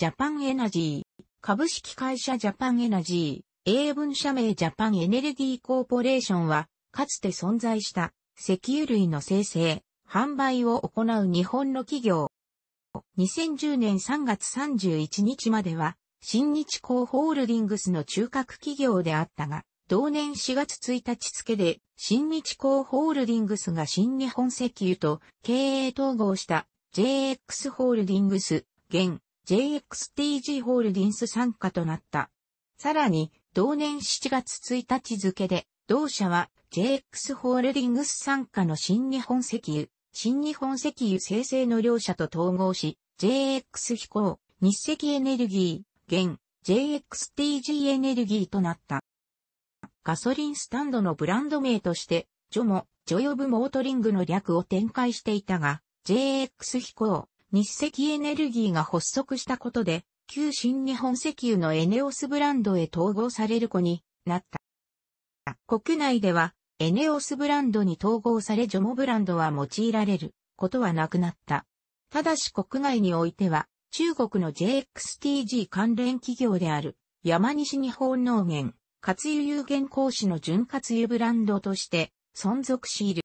ジャパンエナジー、株式会社ジャパンエナジー、英文社名ジャパンエネルギーコーポレーションは、かつて存在した石油類の生成、販売を行う日本の企業。2010年3月31日までは、新日興ホールディングスの中核企業であったが、同年4月1日付で、新日興ホールディングスが新日本石油と経営統合した JX ホールディングス、現 JXTG ホールディンス参加となった。さらに、同年7月1日付で、同社は JX ホールディングス参加の新日本石油、新日本石油生成の両社と統合し、JX 飛行、日赤エネルギー、現 JXTG エネルギーとなった。ガソリンスタンドのブランド名として、ジョモ、ジョヨブモートリングの略を展開していたが、JX 飛行、日石エネルギーが発足したことで、旧新日本石油のエネオスブランドへ統合される子になった。国内では、エネオスブランドに統合されジョモブランドは用いられることはなくなった。ただし国外においては、中国の JXTG 関連企業である、山西日本農源、活油有限講師の純活油ブランドとして存続しいる。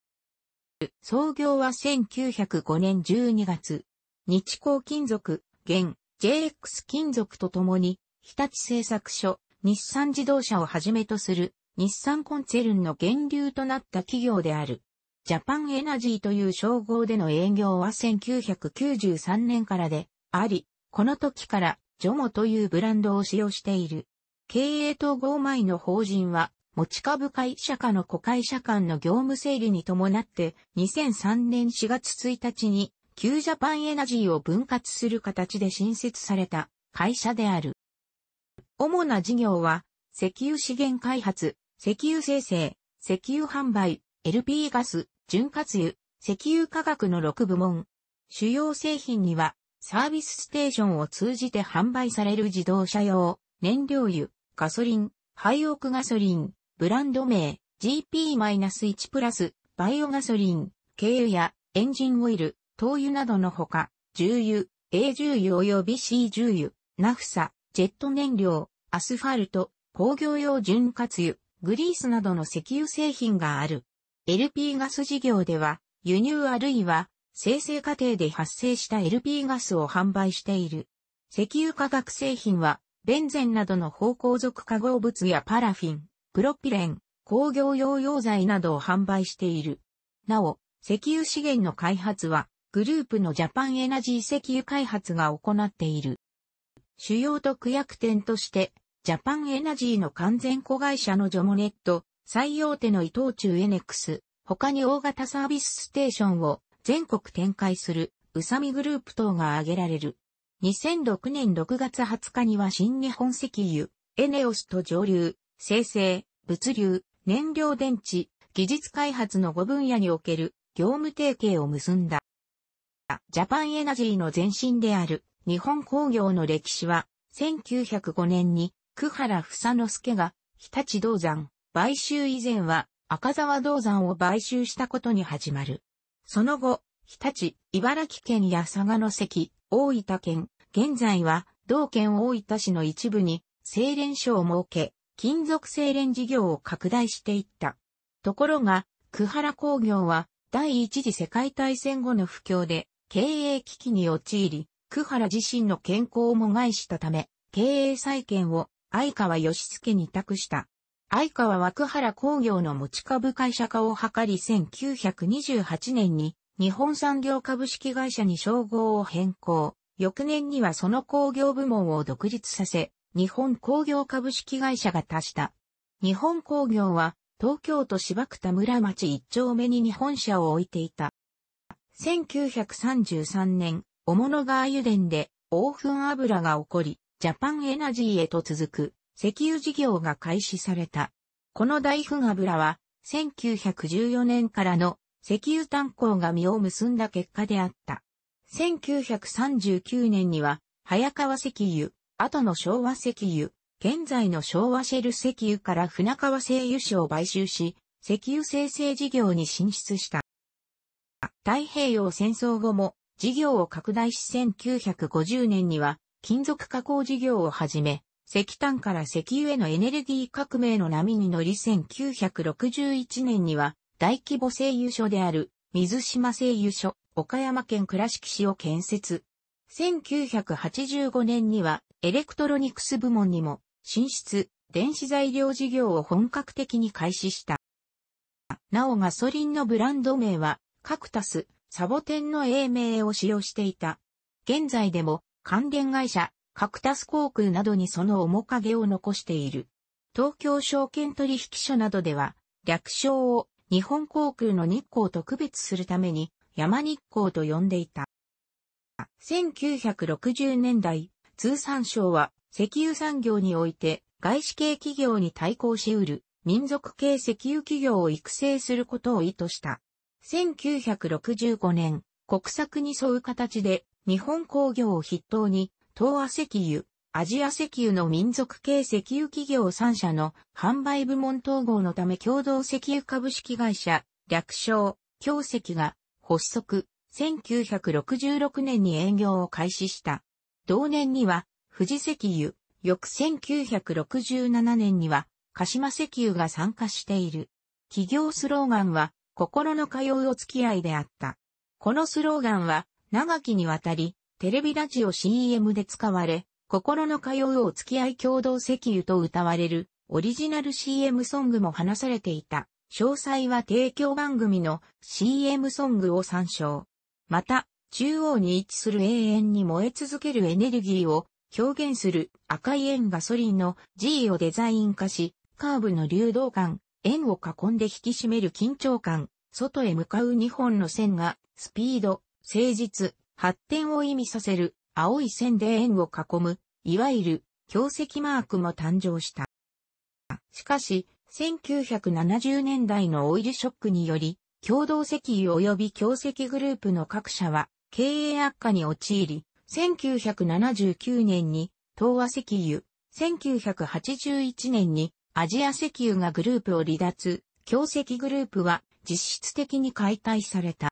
創業は1905年12月、日光金属、現 JX 金属と共に、日立製作所、日産自動車をはじめとする、日産コンツェルンの源流となった企業である。ジャパンエナジーという称号での営業は1993年からであり、この時からジョモというブランドを使用している。経営統合前の法人は、持ち株会社化の子会社間の業務整理に伴って、2003年4月1日に旧ジャパンエナジーを分割する形で新設された会社である。主な事業は、石油資源開発、石油生成、石油販売、LP ガス、潤滑油、石油化学の6部門。主要製品には、サービスステーションを通じて販売される自動車用、燃料油、ガソリン、廃屋ガソリン、ブランド名、GP-1 プラス、バイオガソリン、軽油やエンジンオイル、灯油などのほか、重油、A 重油及び C 重油、ナフサ、ジェット燃料、アスファルト、工業用潤滑油、グリースなどの石油製品がある。LP ガス事業では、輸入あるいは生成過程で発生した LP ガスを販売している。石油化学製品は、ベンゼンなどの芳香属化合物やパラフィン、プロピレン、工業用溶剤などを販売している。なお、石油資源の開発は、グループのジャパンエナジー石油開発が行っている。主要特約店として、ジャパンエナジーの完全子会社のジョモネット、最大手の伊藤忠エネクス、他に大型サービスステーションを全国展開する、宇佐美グループ等が挙げられる。2006年6月20日には新日本石油、エネオスと上流、生成、物流、燃料電池、技術開発の5分野における業務提携を結んだ。ジャパンエナジーの前身である日本工業の歴史は、1905年に、久原房之助が、日立銅山、買収以前は、赤沢銅山を買収したことに始まる。その後、日立、茨城県や佐賀の関、大分県、現在は、同県大分市の一部に、精錬所を設け、金属精錬事業を拡大していった。ところが、久原工業は、第一次世界大戦後の不況で、経営危機に陥り、久原自身の健康をも害したため、経営再建を相川義助に託した。相川は久原工業の持ち株会社化を図り1928年に日本産業株式会社に称号を変更。翌年にはその工業部門を独立させ、日本工業株式会社が達した。日本工業は東京都芝区田村町一丁目に日本社を置いていた。1933年、お物川油田で、オーフン油が起こり、ジャパンエナジーへと続く、石油事業が開始された。この大粉油は、1914年からの石油炭鉱が実を結んだ結果であった。1939年には、早川石油、後の昭和石油、現在の昭和シェル石油から船川製油所を買収し、石油生成事業に進出した。太平洋戦争後も事業を拡大し1950年には金属加工事業をはじめ、石炭から石油へのエネルギー革命の波に乗り1961年には大規模製油所である水島製油所、岡山県倉敷市を建設。1985年にはエレクトロニクス部門にも進出、電子材料事業を本格的に開始した。なおガソリンのブランド名はカクタス、サボテンの英名を使用していた。現在でも関連会社、カクタス航空などにその面影を残している。東京証券取引所などでは、略称を日本航空の日光と区別するために山日光と呼んでいた。1960年代、通産省は石油産業において外資系企業に対抗し得る民族系石油企業を育成することを意図した。1965年、国策に沿う形で、日本工業を筆頭に、東亜石油、アジア石油の民族系石油企業3社の販売部門統合のため共同石油株式会社、略称、京石が発足、1966年に営業を開始した。同年には、富士石油、翌1967年には、鹿島石油が参加している。企業スローガンは、心の通うお付き合いであった。このスローガンは、長きにわたり、テレビラジオ CM で使われ、心の通うお付き合い共同石油と歌われる、オリジナル CM ソングも話されていた。詳細は提供番組の CM ソングを参照。また、中央に位置する永遠に燃え続けるエネルギーを表現する赤い円ガソリンの G をデザイン化し、カーブの流動感、円を囲んで引き締める緊張感、外へ向かう2本の線が、スピード、誠実、発展を意味させる、青い線で円を囲む、いわゆる、強石マークも誕生した。しかし、1970年代のオイルショックにより、共同石油及び強石グループの各社は、経営悪化に陥り、1979年に、東和石油、1981年に、アジア石油がグループを離脱、強石グループは実質的に解体された。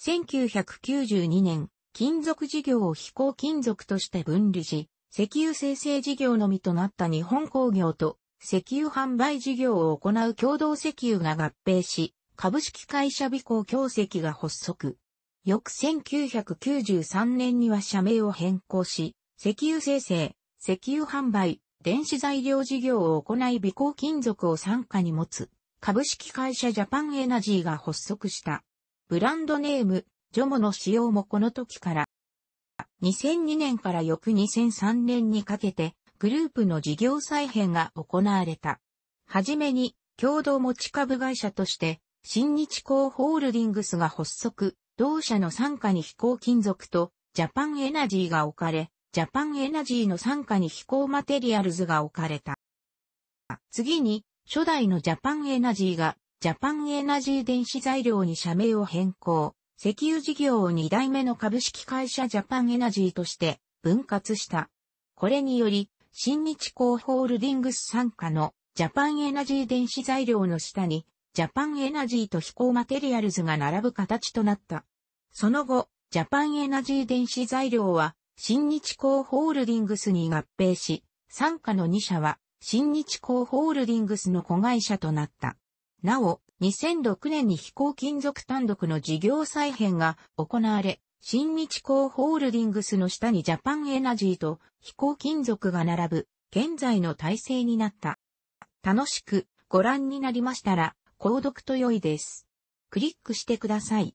1992年、金属事業を非行金属として分離し、石油生成事業のみとなった日本工業と石油販売事業を行う共同石油が合併し、株式会社美行強石が発足。翌1993年には社名を変更し、石油生成、石油販売、電子材料事業を行い微光金属を傘下に持つ、株式会社ジャパンエナジーが発足した。ブランドネーム、ジョモの使用もこの時から、2002年から翌2003年にかけて、グループの事業再編が行われた。はじめに、共同持ち株会社として、新日光ホールディングスが発足、同社の傘下に飛行金属とジャパンエナジーが置かれ、ジャパンエナジーの傘下に飛行マテリアルズが置かれた。次に、初代のジャパンエナジーが、ジャパンエナジー電子材料に社名を変更、石油事業を2代目の株式会社ジャパンエナジーとして分割した。これにより、新日興ホールディングス傘下のジャパンエナジー電子材料の下に、ジャパンエナジーと飛行マテリアルズが並ぶ形となった。その後、ジャパンエナジー電子材料は、新日光ホールディングスに合併し、傘下の2社は、新日光ホールディングスの子会社となった。なお、2006年に飛行金属単独の事業再編が行われ、新日光ホールディングスの下にジャパンエナジーと飛行金属が並ぶ、現在の体制になった。楽しくご覧になりましたら、購読と良いです。クリックしてください。